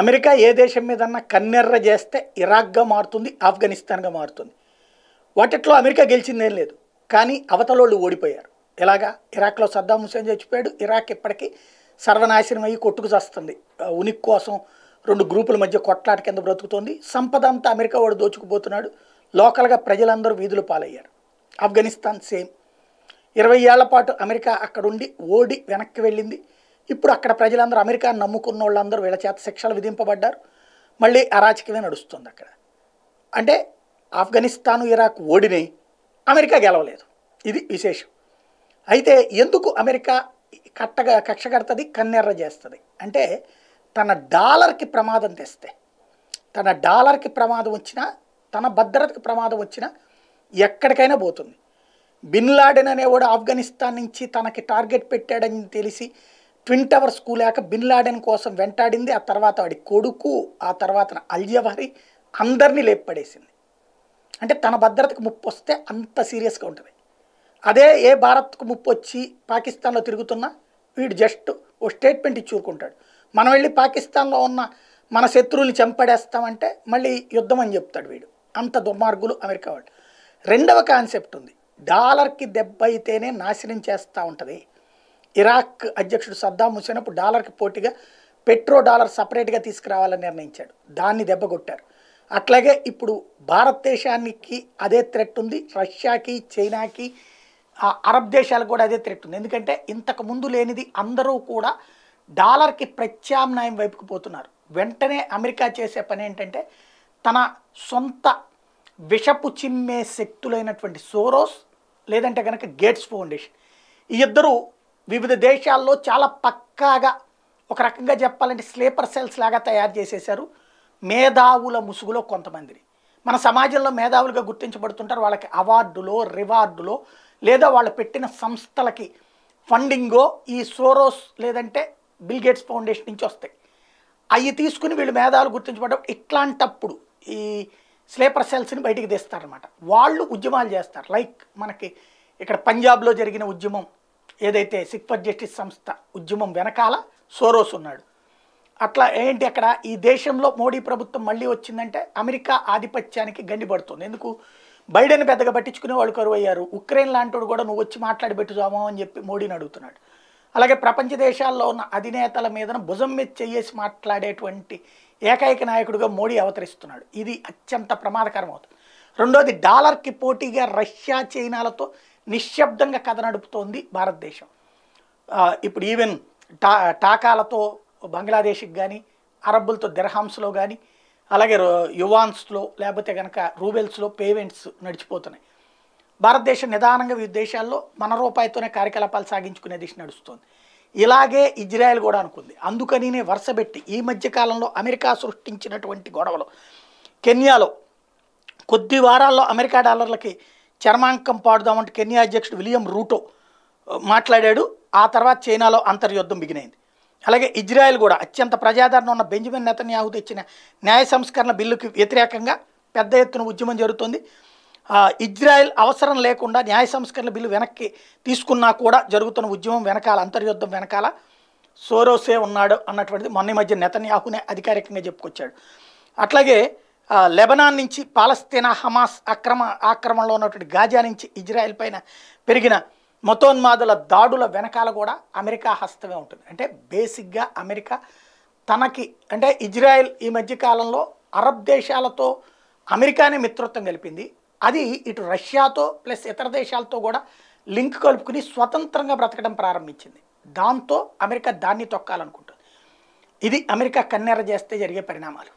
America ఏ దేశం మీదన్నా కన్నెర్ర చేస్తే ఇరాక్గా మారుతుంది ఆఫ్ఘనిస్తాన్గా మారుతుంది వాటిట్లో అమెరికా గెలిచిందేం లేదు కానీ అవతలోళ్ళు ఓడిపోయారు ఎలాగా ఇరాక్లో సద్దాం హుసేన్ చచ్చిపోయాడు ఇరాక్ ఇప్పటికీ సర్వనాశనం అయ్యి కొట్టుకు చేస్తుంది ఉనికి కోసం రెండు గ్రూపుల మధ్య కొట్లాట కింద బ్రతుకుతోంది సంపద అంతా అమెరికా వాడు దోచుకుపోతున్నాడు లోకల్గా ప్రజలందరూ వీధులు పాలయ్యారు ఆఫ్ఘనిస్తాన్ సేమ్ ఇరవై ఏళ్ల పాటు అమెరికా అక్కడుండి ఓడి వెనక్కి వెళ్ళింది ఇప్పుడు అక్కడ ప్రజలందరూ అమెరికా నమ్ముకున్న వాళ్ళందరూ వీళ్ళ చేత శిక్షలు విధింపబడ్డారు మళ్ళీ అరాచకమే నడుస్తుంది అక్కడ అంటే ఆఫ్ఘనిస్తాను ఇరాక్ ఓడిని అమెరికా గెలవలేదు ఇది విశేషం అయితే ఎందుకు అమెరికా కట్టగా కక్ష కడుతుంది కన్నెర్ర చేస్తుంది అంటే తన డాలర్కి ప్రమాదం తెస్తే తన డాలర్కి ప్రమాదం వచ్చినా తన భద్రతకి ప్రమాదం వచ్చినా ఎక్కడికైనా పోతుంది బిన్లాడెన్ అనేవాడు ఆఫ్ఘనిస్తాన్ నుంచి తనకి టార్గెట్ పెట్టాడని తెలిసి ట్విన్ టవర్స్ కూలాక బిన్ లాడెన్ కోసం వెంటాడింది ఆ తర్వాత వాడి కొడుకు ఆ తర్వాత అల్జవహరి అందరినీ లేపడేసింది అంటే తన భద్రతకు ముప్పు వస్తే అంత సీరియస్గా ఉంటుంది అదే ఏ భారత్కు ముప్పు వచ్చి పాకిస్తాన్లో తిరుగుతున్నా వీడు జస్ట్ ఓ స్టేట్మెంట్ ఇచ్చుకుంటాడు మనం వెళ్ళి పాకిస్తాన్లో ఉన్న మన శత్రువుని చంపడేస్తామంటే మళ్ళీ యుద్ధం అని చెప్తాడు వీడు అంత దుర్మార్గులు అమెరికా వాళ్ళు రెండవ కాన్సెప్ట్ ఉంది డాలర్కి దెబ్బ అయితేనే నాశనం చేస్తూ ఉంటుంది ఇరాక్ అధ్యక్షుడు సద్దాం హుసేన్ అప్పుడు డాలర్కి పోటీగా పెట్రో డాలర్ సపరేట్గా తీసుకురావాలని నిర్ణయించాడు దాన్ని దెబ్బగొట్టారు అట్లాగే ఇప్పుడు భారతదేశానికి అదే థ్రెట్ ఉంది రష్యాకి చైనాకి అరబ్ దేశాలకు కూడా అదే థ్రెట్ ఉంది ఎందుకంటే ఇంతకు ముందు లేనిది అందరూ కూడా డాలర్కి ప్రత్యామ్నాయం వైపుకు పోతున్నారు వెంటనే అమెరికా చేసే పని ఏంటంటే తన సొంత విషపు చిమ్మే శక్తులైనటువంటి సోరోస్ లేదంటే కనుక గేట్స్ ఫౌండేషన్ ఈ ఇద్దరు వివిధ దేశాల్లో చాలా పక్కాగా ఒక రకంగా చెప్పాలంటే స్లీపర్ సెల్స్ లాగా తయారు చేసేసారు మేధావుల ముసుగులో కొంతమందిని మన సమాజంలో మేధావులుగా గుర్తించబడుతుంటారు వాళ్ళకి అవార్డులో రివార్డులో లేదా వాళ్ళు పెట్టిన సంస్థలకి ఫండింగో ఈ సోరోస్ లేదంటే బిల్గేట్స్ ఫౌండేషన్ నుంచి వస్తాయి అవి తీసుకుని వీళ్ళు మేధావులు గుర్తించబడ్డం ఇట్లాంటప్పుడు ఈ స్లీపర్ సెల్స్ని బయటికి తీస్తారనమాట వాళ్ళు ఉద్యమాలు చేస్తారు లైక్ మనకి ఇక్కడ పంజాబ్లో జరిగిన ఉద్యమం ఏదైతే సిక్పర్ జస్టిస్ సంస్థ ఉద్యమం వెనకాల సోరోస్ ఉన్నాడు అట్లా ఏంటి అక్కడ ఈ దేశంలో మోడీ ప్రభుత్వం మళ్ళీ వచ్చిందంటే అమెరికా ఆధిపత్యానికి గండిపడుతుంది ఎందుకు బైడెన్ పెద్దగా పట్టించుకునే వాళ్ళు కరువు అయ్యారు ఉక్రెయిన్ లాంటి కూడా నువ్వు వచ్చి మాట్లాడి పెట్టుదామో అని చెప్పి మోడీని అడుగుతున్నాడు అలాగే ప్రపంచ దేశాల్లో ఉన్న అధినేతల మీదన భుజం మీద చెయ్యేసి మాట్లాడేటువంటి ఏకైక నాయకుడిగా మోడీ అవతరిస్తున్నాడు ఇది అత్యంత ప్రమాదకరం అవుతుంది రెండోది డాలర్కి పోటీగా రష్యా చైనాలతో నిశ్శబ్దంగా కథ నడుపుతోంది భారతదేశం ఇప్పుడు ఈవెన్ టా టాకాలతో బంగ్లాదేశ్కి కానీ అరబ్బులతో దెర్హామ్స్లో కానీ అలాగే యువాన్స్లో లేకపోతే కనుక రూబెల్స్లో పేమెంట్స్ నడిచిపోతున్నాయి భారతదేశం నిదానంగా వివిధ దేశాల్లో మన రూపాయితోనే కార్యకలాపాలు సాగించుకునే దిశ నడుస్తుంది ఇలాగే ఇజ్రాయెల్ కూడా అనుకుంది అందుకనినే వరుసబెట్టి ఈ మధ్యకాలంలో అమెరికా సృష్టించినటువంటి గొడవలు కెన్యాలో కొద్ది వారాల్లో అమెరికా డాలర్లకి చర్మాంకం పాడుదామంటే కెన్యా అధ్యక్షుడు విలియం రూటో మాట్లాడాడు ఆ తర్వాత చైనాలో అంతర్యుద్ధం బిగినైంది అలాగే ఇజ్రాయెల్ కూడా అత్యంత ప్రజాదరణ ఉన్న బెంజమిన్ నెతన్యాహు తెచ్చిన న్యాయ సంస్కరణ బిల్లుకి వ్యతిరేకంగా పెద్ద ఎత్తున ఉద్యమం జరుగుతుంది ఇజ్రాయెల్ అవసరం లేకుండా న్యాయ సంస్కరణ బిల్లు వెనక్కి తీసుకున్నా కూడా జరుగుతున్న ఉద్యమం వెనకాల అంతర్యుద్ధం వెనకాల సోరోసే ఉన్నాడు అన్నటువంటిది మొన్న మధ్య నెతన్యాహునే అధికారికంగా చెప్పుకొచ్చాడు అట్లాగే లెబనాన్ నుంచి పాలస్తీనా హమాస్ అక్రమ ఆక్రమణలో ఉన్నటువంటి గాజా నుంచి ఇజ్రాయెల్ పైన పెరిగిన మతోన్మాదుల దాడుల వెనకాల కూడా అమెరికా హస్తమే ఉంటుంది అంటే బేసిక్గా అమెరికా తనకి అంటే ఇజ్రాయెల్ ఈ మధ్యకాలంలో అరబ్ దేశాలతో అమెరికానే మిత్రత్వం కలిపింది అది ఇటు రష్యాతో ప్లస్ ఇతర దేశాలతో కూడా లింక్ కలుపుకుని స్వతంత్రంగా బ్రతకడం ప్రారంభించింది దాంతో అమెరికా దాన్ని తొక్కాలనుకుంటుంది ఇది అమెరికా కన్నెర చేస్తే జరిగే పరిణామాలు